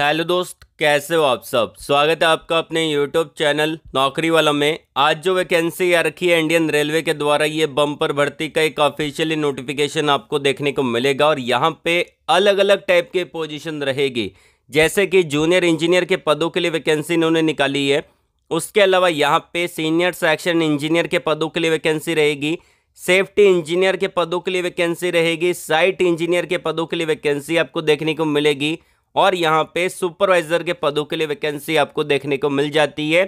hello दोस्त कैसे हो आप सब स्वागत है आपका अपने यूट्यूब चैनल नौकरी वाला में आज जो वैकेंसी आ रखी है इंडियन रेलवे के द्वारा ये बम्पर भर्ती का एक ऑफिशियली नोटिफिकेशन आपको देखने को मिलेगा और यहाँ पे अलग अलग टाइप के पोजीशन रहेगी जैसे कि जूनियर इंजीनियर के पदों के लिए वैकेंसी इन्होंने निकाली है उसके अलावा यहाँ पे सीनियर सेक्शन इंजीनियर के पदों के लिए वैकेंसी रहेगी सेफ्टी इंजीनियर के पदों के लिए वैकेंसी रहेगी साइट इंजीनियर के पदों के लिए वैकेंसी आपको देखने को मिलेगी और यहाँ पे सुपरवाइजर के पदों के लिए वैकेंसी आपको देखने को मिल जाती है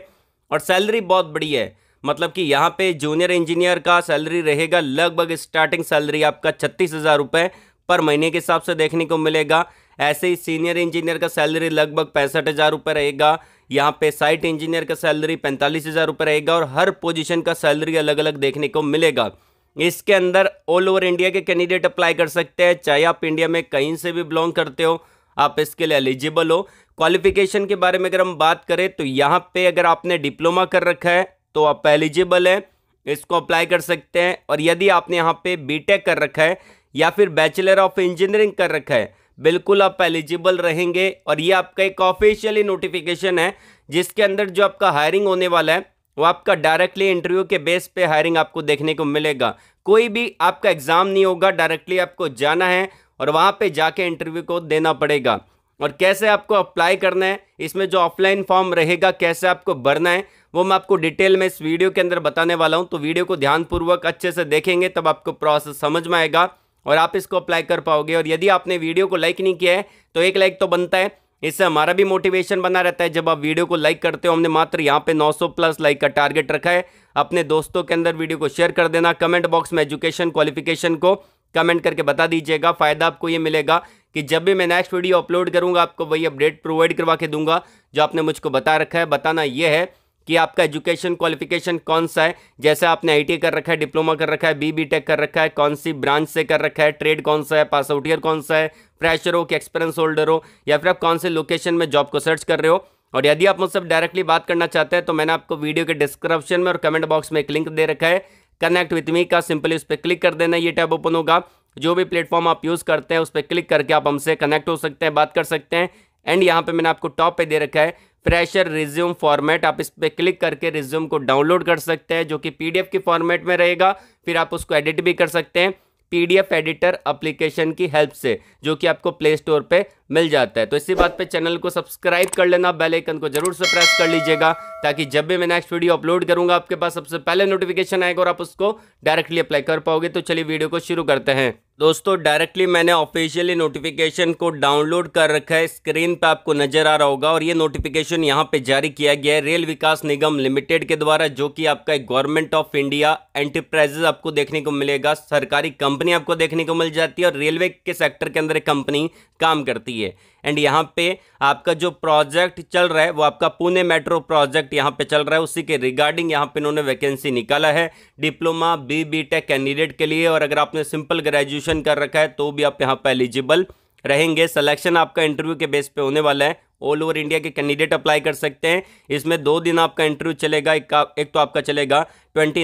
और सैलरी बहुत बड़ी है मतलब कि यहाँ पे जूनियर इंजीनियर का सैलरी रहेगा लगभग स्टार्टिंग सैलरी आपका छत्तीस हज़ार रुपये पर महीने के हिसाब से देखने को मिलेगा ऐसे ही सीनियर इंजीनियर का सैलरी लगभग पैंसठ हज़ार रुपये रहेगा यहाँ पे साइट इंजीनियर का सैलरी पैंतालीस हज़ार रुपये रहेगा और हर पोजीशन का सैलरी अलग अलग देखने को मिलेगा इसके अंदर ऑल ओवर इंडिया के कैंडिडेट अप्लाई कर सकते हैं चाहे आप इंडिया में कहीं से भी बिलोंग करते हो आप इसके लिए एलिजिबल हो क्वालिफिकेशन के बारे में अगर हम बात करें तो यहाँ पे अगर आपने डिप्लोमा कर रखा है तो आप एलिजिबल हैं इसको अप्लाई कर सकते हैं और यदि आपने यहाँ पे बीटेक कर रखा है या फिर बैचलर ऑफ इंजीनियरिंग कर रखा है बिल्कुल आप एलिजिबल रहेंगे और ये आपका एक ऑफिशियली नोटिफिकेशन है जिसके अंदर जो आपका हायरिंग होने वाला है वो आपका डायरेक्टली इंटरव्यू के बेस पे हायरिंग आपको देखने को मिलेगा कोई भी आपका एग्ज़ाम नहीं होगा डायरेक्टली आपको जाना है और वहाँ पे जाके इंटरव्यू को देना पड़ेगा और कैसे आपको अप्लाई करना है इसमें जो ऑफलाइन फॉर्म रहेगा कैसे आपको भरना है वो मैं आपको डिटेल में इस वीडियो के अंदर बताने वाला हूँ तो वीडियो को ध्यानपूर्वक अच्छे से देखेंगे तब आपको प्रोसेस समझ में आएगा और आप इसको अप्लाई कर पाओगे और यदि आपने वीडियो को लाइक नहीं किया है तो एक लाइक तो बनता है इससे हमारा भी मोटिवेशन बना रहता है जब आप वीडियो को लाइक करते हो हमने मात्र यहाँ पे 900 प्लस लाइक का टारगेट रखा है अपने दोस्तों के अंदर वीडियो को शेयर कर देना कमेंट बॉक्स में एजुकेशन क्वालिफिकेशन को कमेंट करके बता दीजिएगा फ़ायदा आपको ये मिलेगा कि जब भी मैं नेक्स्ट वीडियो अपलोड करूँगा आपको वही अपडेट प्रोवाइड करवा के दूंगा जो आपने मुझको बता रखा है बताना ये है कि आपका एजुकेशन क्वालिफिकेशन कौन सा है जैसे आपने आई कर रखा है डिप्लोमा कर रखा है बी बी टेक कर रखा है कौन सी ब्रांच से कर रखा है ट्रेड कौन सा है पास आउट ईयर कौन सा है फ्रेशर हो कि एक्सपीरियंस होल्डर हो या फिर आप कौन से लोकेशन में जॉब को सर्च कर रहे हो और यदि आप मुझसे डायरेक्टली बात करना चाहते हैं तो मैंने आपको वीडियो के डिस्क्रिप्शन में और कमेंट बॉक्स में एक लिंक दे रखा है कनेक्ट विथ मी का सिंपली उस पर क्लिक कर देना ये टैब ओपन होगा जो भी प्लेटफॉर्म आप यूज़ करते हैं उस पर क्लिक करके आप हमसे कनेक्ट हो सकते हैं बात कर सकते हैं एंड यहाँ पे मैंने आपको टॉप पे दे रखा है फ्रेशर रिज्यूम फॉर्मेट आप इस पर क्लिक करके रिज्यूम को डाउनलोड कर सकते हैं जो कि पीडीएफ के फॉर्मेट में रहेगा फिर आप उसको एडिट भी कर सकते हैं पीडीएफ एडिटर एप्लीकेशन की हेल्प से जो कि आपको प्ले स्टोर पर मिल जाता है तो इसी बात पे चैनल को सब्सक्राइब कर लेना बेल आइकन को जरूर से प्रेस कर लीजिएगा ताकि जब भी मैं नेक्स्ट वीडियो अपलोड करूंगा आपके पास सबसे पहले नोटिफिकेशन आएगा और आप उसको डायरेक्टली अप्लाई कर पाओगे तो चलिए वीडियो को शुरू करते हैं दोस्तों डायरेक्टली मैंने ऑफिशियली नोटिफिकेशन को डाउनलोड कर रखा है स्क्रीन पे आपको नजर आ रहा होगा और ये नोटिफिकेशन यहाँ पे जारी किया गया है रेल विकास निगम लिमिटेड के द्वारा जो कि आपका एक गवर्नमेंट ऑफ इंडिया एंटरप्राइजेस आपको देखने को मिलेगा सरकारी कंपनी आपको देखने को मिल जाती है और रेलवे के सेक्टर के अंदर एक कंपनी काम करती है एंड यहाँ पे आपका जो प्रोजेक्ट चल रहा है वो आपका पुणे मेट्रो प्रोजेक्ट यहाँ पे चल रहा है उसी के रिगार्डिंग यहाँ पे इन्होंने वैकेंसी निकाला है diploma B B tech candidate के लिए और अगर आपने सिंपल ग्रेजुएशन कर रखा है तो भी आप यहाँ पर एलिजिबल रहेंगे सलेक्शन आपका इंटरव्यू के बेस पे होने वाला है ऑल ओवर इंडिया के कैंडिडेट अप्लाई कर सकते हैं इसमें दो दिन आपका इंटरव्यू चलेगा एक, एक तो आपका चलेगा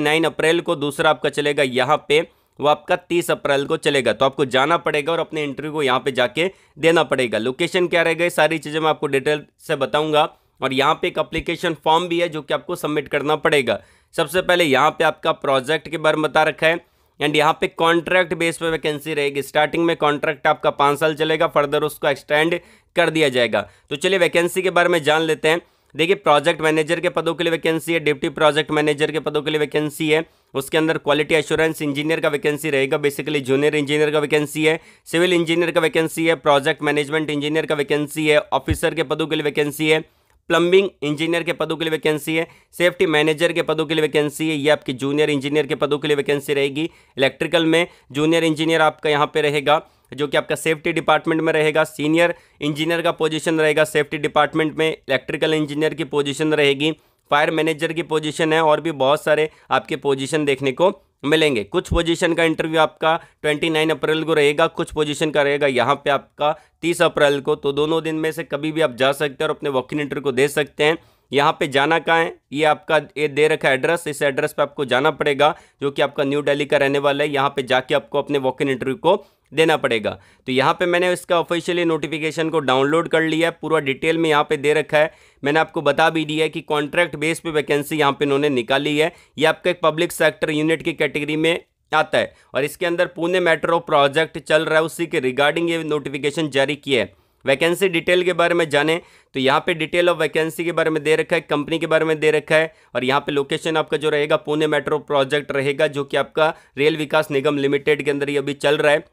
नाइन अप्रैल को दूसरा आपका चलेगा यहाँ पे वो आपका तीस अप्रैल को चलेगा तो आपको जाना पड़ेगा और अपने इंटरव्यू को यहाँ पे जाके देना पड़ेगा लोकेशन क्या रहेगा सारी चीज़ें मैं आपको डिटेल से बताऊँगा और यहाँ पे एक अप्लीकेशन फॉर्म भी है जो कि आपको सबमिट करना पड़ेगा सबसे पहले यहाँ पे आपका प्रोजेक्ट के बारे में बता रखा है एंड यहाँ पे कॉन्ट्रैक्ट बेस पे वैकेंसी रहेगी स्टार्टिंग में कॉन्ट्रैक्ट आपका पाँच साल चलेगा फर्दर उसको एक्सटेंड कर दिया जाएगा तो चलिए वैकेंसी के बारे में जान लेते हैं देखिए प्रोजेक्ट मैनेजर के पदों के लिए वैकेंसी है डिप्टी प्रोजेक्ट मैनेजर के पदों के लिए वैकेंसी है उसके अंदर क्वालिटी एश्योरेंस इंजीनियर का वैकेंसी रहेगा बेसिकली जूनियर इंजीनियर का वैकेंसी है सिविल इंजीनियर का वैकेंसी है प्रोजेक्ट मैनेजमेंट इंजीनियर का वैकेंसी है ऑफिसर के पदों के लिए वैकेंसी है प्लम्बिंग इंजीनियर के पदों के लिए वैकेंसी है सेफ्टी मैनेजर के पदों के लिए वैकेंसी है ये आपकी जूनियर इंजीनियर के पदों के लिए वैकेंसी रहेगी इलेक्ट्रिकल में जूनियर इंजीनियर आपका यहाँ पे रहेगा जो कि आपका सेफ्टी डिपार्टमेंट में रहेगा सीनियर इंजीनियर का पोजीशन रहेगा सेफ्टी डिपार्टमेंट में इलेक्ट्रिकल इंजीनियर की पोजीशन रहेगी फायर मैनेजर की पोजीशन है और भी बहुत सारे आपके पोजीशन देखने को मिलेंगे कुछ पोजीशन का इंटरव्यू आपका 29 अप्रैल को रहेगा कुछ पोजीशन का रहेगा यहाँ पे आपका 30 अप्रैल को तो दोनों दिन में से कभी भी आप जा सकते हैं और अपने वॉकिंग इंटरव्यू को दे सकते हैं यहाँ पे जाना कहाँ है ये आपका ये दे रखा एड्रेस इस एड्रेस पे आपको जाना पड़ेगा जो कि आपका न्यू दिल्ली का रहने वाला है यहाँ पे जाके आपको अपने वॉक इन इंटरव्यू को देना पड़ेगा तो यहाँ पे मैंने इसका ऑफिशियली नोटिफिकेशन को डाउनलोड कर लिया है पूरा डिटेल में यहाँ पे दे रखा है मैंने आपको बता भी दिया है कि कॉन्ट्रैक्ट बेस पे वैकेंसी यहाँ पे इन्होंने निकाली है ये आपका एक पब्लिक सेक्टर यूनिट की कैटेगरी में आता है और इसके अंदर पुणे मेट्रो प्रोजेक्ट चल रहा है उसी के रिगार्डिंग ये नोटिफिकेशन जारी किया है वैकेंसी डिटेल के बारे में जाने तो यहाँ पे डिटेल ऑफ वैकेंसी के बारे में दे रखा है कंपनी के बारे में दे रखा है और यहाँ पे लोकेशन आपका जो रहेगा पुणे मेट्रो प्रोजेक्ट रहेगा जो कि आपका रेल विकास निगम लिमिटेड के अंदर ये अभी चल रहा है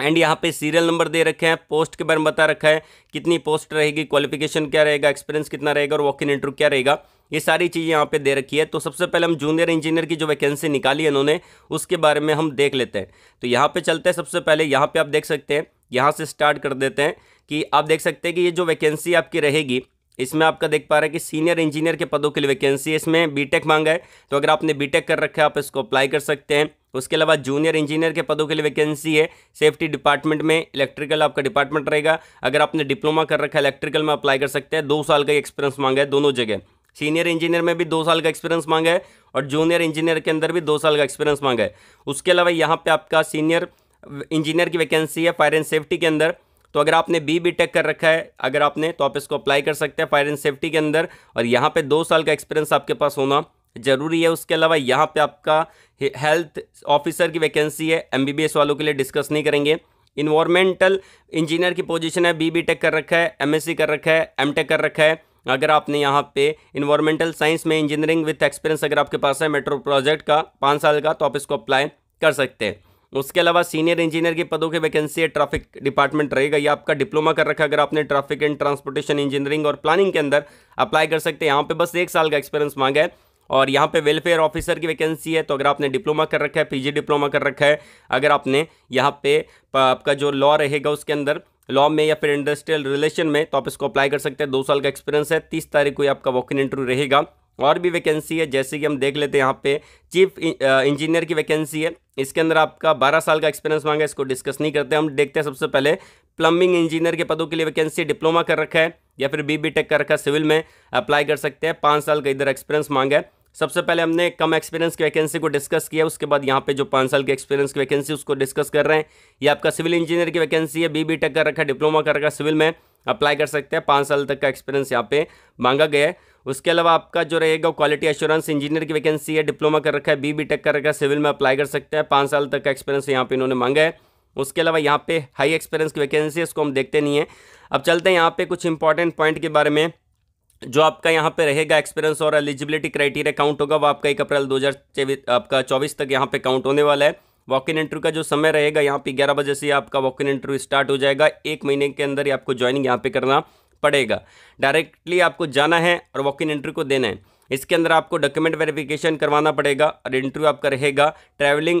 एंड यहाँ पे सीरियल नंबर दे रखे हैं पोस्ट के बारे में बता रखा है कितनी पोस्ट रहेगी क्वालिफिकेशन क्या रहेगा एक्सपीरियंस कितना रहेगा और वॉक इन इंटरव्यू क्या रहेगा ये सारी चीज़ें यहाँ पे दे रखी है तो सबसे पहले हम जूनियर इंजीनियर की जो वैकेंसी निकाली है उन्होंने उसके बारे में हम देख लेते हैं तो यहाँ पर चलते हैं सबसे पहले यहाँ पर आप देख सकते हैं यहाँ से स्टार्ट कर देते हैं कि आप देख सकते हैं कि ये जो वैकेंसी आपकी रहेगी इसमें आपका देख पा रहा है कि सीनियर इंजीनियर के पदों के लिए वैकेंसी है इसमें बीटेक मांगा है तो अगर आपने बीटेक कर रखा है आप इसको अप्लाई कर सकते हैं उसके अलावा जूनियर इंजीनियर के पदों के लिए वैकेंसी है सेफ्टी डिपार्टमेंट में इलेक्ट्रिकल आपका डिपार्टमेंट रहेगा अगर आपने डिप्लोमा कर रखा है इलेक्ट्रिकल में अप्लाई कर सकते हैं दो साल का एक्सपीरियंस मांगा है दोनों जगह सीनियर इंजीनियर में भी दो साल का एक्सपीरियंस मांगा है और जूनियर इंजीनियर के अंदर भी दो साल का एक्सपीरियंस मांगा है उसके अलावा यहाँ पर आपका सीनियर इंजीनियर की वैकेंसी है फायर एंड सेफ्टी के अंदर तो अगर आपने बी बी टेक कर रखा है अगर आपने तो आप इसको अप्लाई कर सकते हैं फायर एंड सेफ्टी के अंदर और यहाँ पर दो साल का एक्सपीरियंस आपके पास होना ज़रूरी है उसके अलावा यहाँ पे आपका हेल्थ ऑफिसर की वैकेंसी है एम वालों के लिए डिस्कस नहीं करेंगे इन्वायरमेंटल इंजीनियर की पोजिशन है बी बी टेक कर रखा है एमएससी कर रखा है टेक कर रखा है अगर आपने यहाँ पे इन्वायरमेंटल साइंस में इंजीनियरिंग विथ एक्सपीरियंस अगर आपके पास है मेट्रो प्रोजेक्ट का पाँच साल का तो आप इसको अप्लाई कर सकते हैं उसके अलावा सीनियर इंजीनियर के पदों के वैकेंसी है ट्रैफिक डिपार्टमेंट रहेगा या आपका डिप्लोमा कर रखा अगर आपने ट्रैफिक एंड ट्रांसपोर्टेशन इंजीनियरिंग और प्लानिंग के अंदर अप्लाई कर सकते हैं यहाँ पे बस एक साल का एक्सपीरियंस मांगा है और यहाँ पे वेलफेयर ऑफिसर की वैकेंसी है तो अगर आपने डिप्लोमा कर रखा है पीजी डिप्लोमा कर रखा है अगर आपने यहाँ पे आपका जो लॉ रहेगा उसके अंदर लॉ में या फिर इंडस्ट्रियल रिलेशन में तो आप इसको अप्लाई कर सकते हैं दो साल का एक्सपीरियंस है तीस तारीख को आपका वॉक इन इंटरव्यू रहेगा और भी वैकेंसी है जैसे कि हम देख लेते हैं यहाँ पे चीफ इंजीनियर uh, की वैकेंसी है इसके अंदर आपका 12 साल का एक्सपीरियंस मांगा इसको डिस्कस नहीं करते हम देखते हैं सबसे पहले प्लम्बिंग इंजीनियर के पदों के लिए वैकेंसी डिप्लोमा कर रखा है या फिर बी बी टेक कर रखा है सिविल में अप्लाई कर सकते हैं पाँच साल का इधर एक्सपीरियंस मांगा है सबसे पहले हमने कम एक्सपीरियंस की वैकेंसी को डिस्कस किया उसके बाद यहाँ पे जो पाँच साल के एक्सपीरियंस की वैकेंसी उसको डिस्कस कर रहे हैं ये आपका सिविल इंजीनियर की वैकेंसी है बी बी टेक कर रखा है डिप्लोमा कर रखा है सिविल में अप्लाई कर सकते हैं पाँच साल तक का एक्सपीरियंस यहाँ पे मांगा गया है उसके अलावा आपका जो रहेगा क्वालिटी एश्योरेंस इंजीनियर की वैकेंसी है डिप्लोमा कर रखा है बी बी टेक कर रखा है सिविल में अप्लाई कर सकते हैं पाँच साल तक का एक्सपीरियंस यहाँ पे इन्होंने मांगा है उसके अलावा यहाँ पे हाई एक्सपीरियंस की वैकेंसी है उसको हम देखते नहीं है अब चलते हैं यहाँ पे कुछ इंपॉर्टेंट पॉइंट के बारे में जो आपका यहाँ पे रहेगा एक्सपीरियंस और एलिजिबिलिटी क्राइटेरिया काउंट होगा वो आपका एक अप्रैल 2024 आपका चौबीस तक यहाँ पे काउंट होने वाला है वॉक इन इंटरव्यू का जो समय रहेगा यहाँ पे ग्यारह बजे से आपका वॉक इन इंटरव्यू स्टार्ट हो जाएगा एक महीने के अंदर ही आपको ज्वाइनिंग यहाँ पे करना पड़ेगा डायरेक्टली आपको जाना है और वॉक इन इंटरव्यू को देना है इसके अंदर आपको डॉक्यूमेंट वेरिफिकेशन करवाना पड़ेगा और इंटरव्यू आपका रहेगा ट्रैवलिंग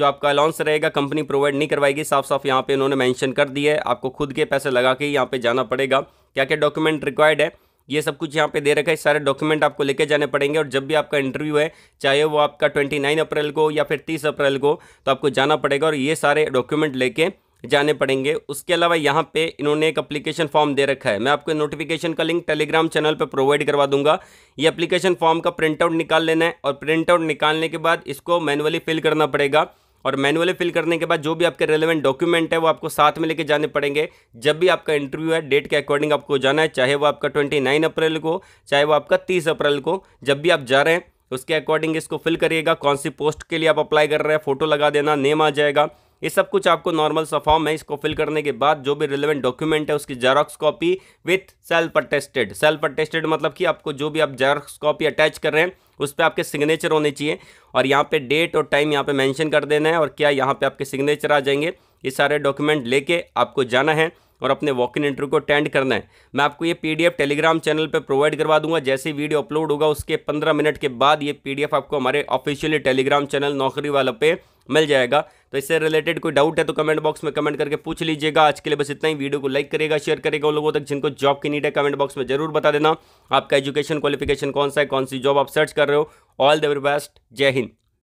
जो आपका अलाउंस रहेगा कंपनी प्रोवाइड नहीं करवाएगी साफ साफ यहाँ पे उन्होंने मेंशन कर दिया है आपको खुद के पैसे लगा के यहाँ पे जाना पड़ेगा क्या क्या डॉक्यूमेंट रिक्वायर्ड है ये सब कुछ यहाँ पे दे रखा है सारे डॉक्यूमेंट आपको लेके जाने पड़ेंगे और जब भी आपका इंटरव्यू है चाहे वो आपका 29 अप्रैल को या फिर 30 अप्रैल को तो आपको जाना पड़ेगा और ये सारे डॉक्यूमेंट लेके जाने पड़ेंगे उसके अलावा यहाँ पे इन्होंने एक अप्लीकेशन फॉर्म दे रखा है मैं आपको नोटिफिकेशन का लिंक टेलीग्राम चैनल पर प्रोवाइड करवा दूंगा ये अप्लीकेशन फॉर्म का प्रिंटआउट निकाल लेना है और प्रिंटआउट निकालने के बाद इसको मैनुअली फिल करना पड़ेगा और मैनुअली फिल करने के बाद जो भी आपके रेलिवेंट डॉक्यूमेंट है वो आपको साथ में लेके जाने पड़ेंगे जब भी आपका इंटरव्यू है डेट के अकॉर्डिंग आपको जाना है चाहे वो आपका ट्वेंटी नाइन अप्रैल को चाहे वो आपका तीस अप्रैल को जब भी आप जा रहे हैं उसके अकॉर्डिंग इसको फिल करिएगा कौन सी पोस्ट के लिए आप अप्लाई कर रहे हैं फोटो लगा देना नेम आ जाएगा ये सब कुछ आपको नॉर्मल सा फॉर्म है इसको फिल करने के बाद जो भी रिलेवेंट डॉक्यूमेंट है उसकी xerox copy with self attested self attested मतलब कि आपको जो भी आप जेरोक्स कॉपी अटैच कर रहे हैं उस पर आपके सिग्नेचर होने चाहिए और यहाँ पे डेट और टाइम यहाँ पे मेंशन कर देना है और क्या यहाँ पे आपके सिग्नेचर आ जाएंगे ये सारे डॉक्यूमेंट लेके आपको जाना है और अपने वॉक इन इंटरव्यू को अटेंड करना है मैं आपको ये पीडीएफ टेलीग्राम चैनल पर प्रोवाइड करवा दूंगा जैसे वीडियो अपलोड होगा उसके पंद्रह मिनट के बाद ये पीडीएफ आपको हमारे ऑफिशियली टेलीग्राम चैनल नौकरी वाला पे मिल जाएगा तो इससे रिलेटेड कोई डाउट है तो कमेंट बॉक्स में कमेंट करके पूछ लीजिएगा आज के लिए बस इतना ही वीडियो को लाइक करेगा शेयर करेगा उन लोगों तक जिनको जॉब की नीड है कमेंट बॉक्स में जरूर बता देना आपका एजुकेशन क्वालिफिकेशन कौन सा है कौन सी जॉब आप सर्च कर रहे हो ऑल द वेरी बेस्ट जय हिंद